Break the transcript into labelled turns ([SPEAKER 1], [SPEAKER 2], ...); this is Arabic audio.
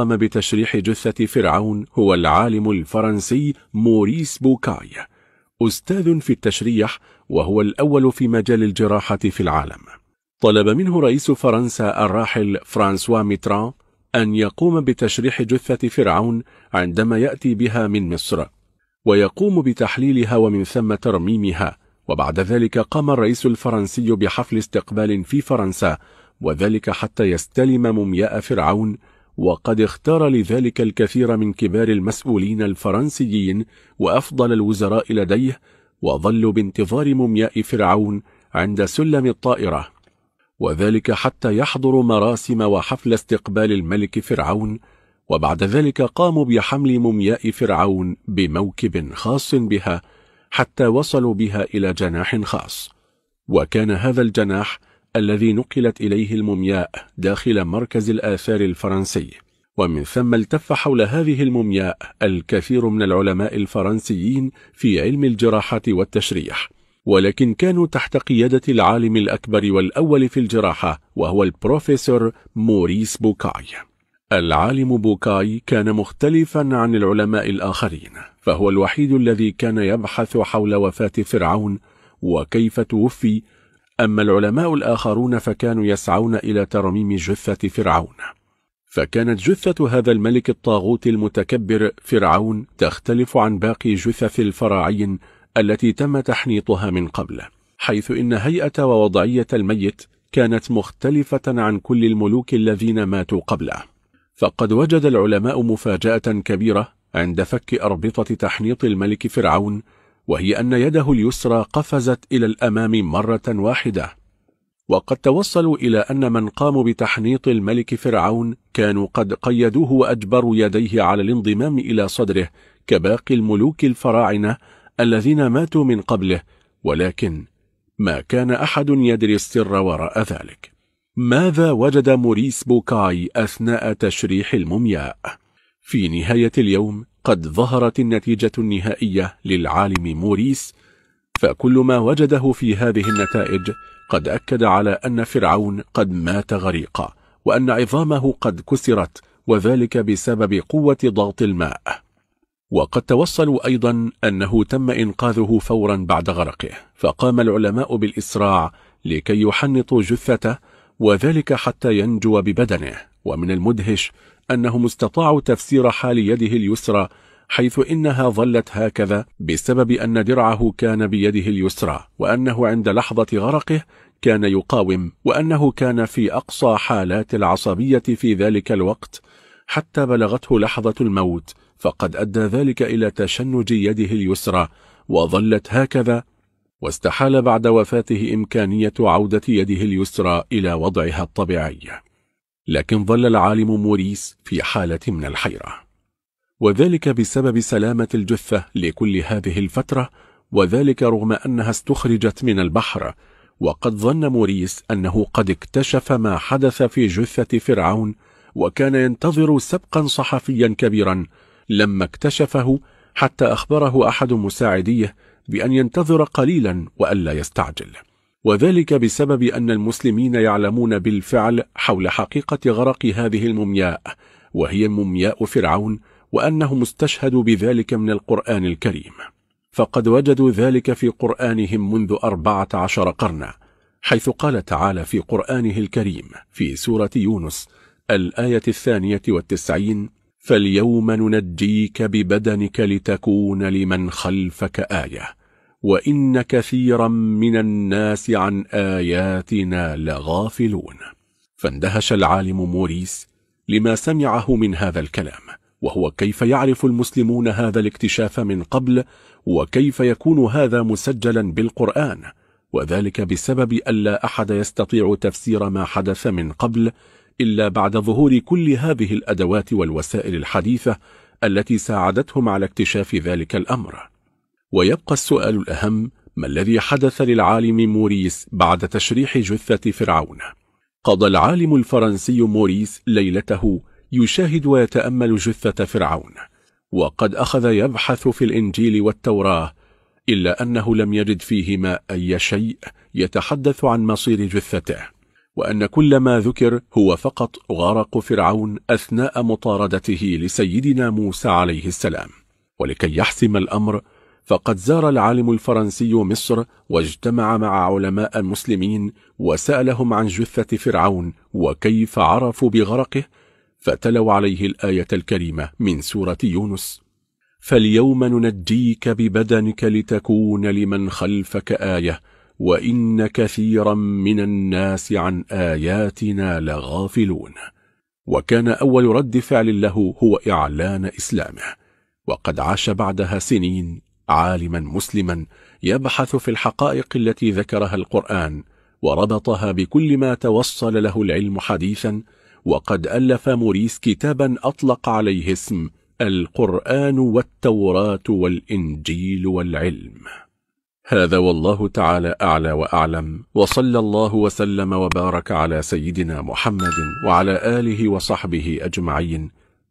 [SPEAKER 1] قام بتشريح جثة فرعون هو العالم الفرنسي موريس بوكاي أستاذ في التشريح وهو الأول في مجال الجراحة في العالم طلب منه رئيس فرنسا الراحل فرانسوا ميتران أن يقوم بتشريح جثة فرعون عندما يأتي بها من مصر ويقوم بتحليلها ومن ثم ترميمها وبعد ذلك قام الرئيس الفرنسي بحفل استقبال في فرنسا وذلك حتى يستلم مومياء فرعون وقد اختار لذلك الكثير من كبار المسؤولين الفرنسيين وأفضل الوزراء لديه وظلوا بانتظار مومياء فرعون عند سلم الطائرة وذلك حتى يحضروا مراسم وحفل استقبال الملك فرعون وبعد ذلك قاموا بحمل مومياء فرعون بموكب خاص بها حتى وصلوا بها إلى جناح خاص وكان هذا الجناح الذي نقلت إليه المومياء داخل مركز الآثار الفرنسي ومن ثم التف حول هذه المومياء الكثير من العلماء الفرنسيين في علم الجراحة والتشريح ولكن كانوا تحت قيادة العالم الأكبر والأول في الجراحة وهو البروفيسور موريس بوكاي العالم بوكاي كان مختلفا عن العلماء الآخرين فهو الوحيد الذي كان يبحث حول وفاة فرعون وكيف توفي أما العلماء الآخرون فكانوا يسعون إلى ترميم جثة فرعون فكانت جثة هذا الملك الطاغوت المتكبر فرعون تختلف عن باقي جثث الفراعين التي تم تحنيطها من قبل حيث إن هيئة ووضعية الميت كانت مختلفة عن كل الملوك الذين ماتوا قبله فقد وجد العلماء مفاجأة كبيرة عند فك أربطة تحنيط الملك فرعون وهي أن يده اليسرى قفزت إلى الأمام مرة واحدة وقد توصلوا إلى أن من قاموا بتحنيط الملك فرعون كانوا قد قيدوه وأجبروا يديه على الانضمام إلى صدره كباقي الملوك الفراعنة الذين ماتوا من قبله ولكن ما كان أحد يدري السر وراء ذلك ماذا وجد موريس بوكاي أثناء تشريح المومياء؟ في نهاية اليوم قد ظهرت النتيجة النهائية للعالم موريس فكل ما وجده في هذه النتائج قد أكد على أن فرعون قد مات غريقا وأن عظامه قد كسرت وذلك بسبب قوة ضغط الماء وقد توصلوا أيضا أنه تم إنقاذه فورا بعد غرقه فقام العلماء بالإسراع لكي يحنطوا جثته وذلك حتى ينجو ببدنه ومن المدهش أنهم استطاعوا تفسير حال يده اليسرى حيث إنها ظلت هكذا بسبب أن درعه كان بيده اليسرى وأنه عند لحظة غرقه كان يقاوم وأنه كان في أقصى حالات العصبية في ذلك الوقت حتى بلغته لحظة الموت فقد أدى ذلك إلى تشنج يده اليسرى وظلت هكذا واستحال بعد وفاته إمكانية عودة يده اليسرى إلى وضعها الطبيعي لكن ظل العالم موريس في حالة من الحيرة وذلك بسبب سلامة الجثة لكل هذه الفترة وذلك رغم أنها استخرجت من البحر وقد ظن موريس أنه قد اكتشف ما حدث في جثة فرعون وكان ينتظر سبقا صحفيا كبيرا لما اكتشفه حتى أخبره أحد مساعديه بأن ينتظر قليلا وألا يستعجل وذلك بسبب أن المسلمين يعلمون بالفعل حول حقيقة غرق هذه المومياء وهي مومياء فرعون وأنهم استشهدوا بذلك من القرآن الكريم فقد وجدوا ذلك في قرآنهم منذ أربعة عشر قرنا حيث قال تعالى في قرآنه الكريم في سورة يونس الآية الثانية والتسعين فاليوم ننجيك ببدنك لتكون لمن خلفك آية وإن كثيرا من الناس عن آياتنا لغافلون فاندهش العالم موريس لما سمعه من هذا الكلام وهو كيف يعرف المسلمون هذا الاكتشاف من قبل وكيف يكون هذا مسجلا بالقرآن وذلك بسبب ألا أحد يستطيع تفسير ما حدث من قبل إلا بعد ظهور كل هذه الأدوات والوسائل الحديثة التي ساعدتهم على اكتشاف ذلك الأمر ويبقى السؤال الأهم ما الذي حدث للعالم موريس بعد تشريح جثة فرعون؟ قضى العالم الفرنسي موريس ليلته يشاهد ويتأمل جثة فرعون وقد أخذ يبحث في الإنجيل والتوراة إلا أنه لم يجد فيهما أي شيء يتحدث عن مصير جثته وأن كل ما ذكر هو فقط غرق فرعون أثناء مطاردته لسيدنا موسى عليه السلام ولكي يحسم الأمر فقد زار العالم الفرنسي مصر واجتمع مع علماء مسلمين وسألهم عن جثة فرعون وكيف عرفوا بغرقه فتلوا عليه الآية الكريمة من سورة يونس فاليوم ننجيك ببدنك لتكون لمن خلفك آية وإن كثيرا من الناس عن آياتنا لغافلون وكان أول رد فعل له هو إعلان إسلامه وقد عاش بعدها سنين عالما مسلما يبحث في الحقائق التي ذكرها القرآن وربطها بكل ما توصل له العلم حديثا وقد ألف موريس كتابا أطلق عليه اسم القرآن والتوراة والإنجيل والعلم هذا والله تعالى أعلى وأعلم وصلى الله وسلم وبارك على سيدنا محمد وعلى آله وصحبه أجمعين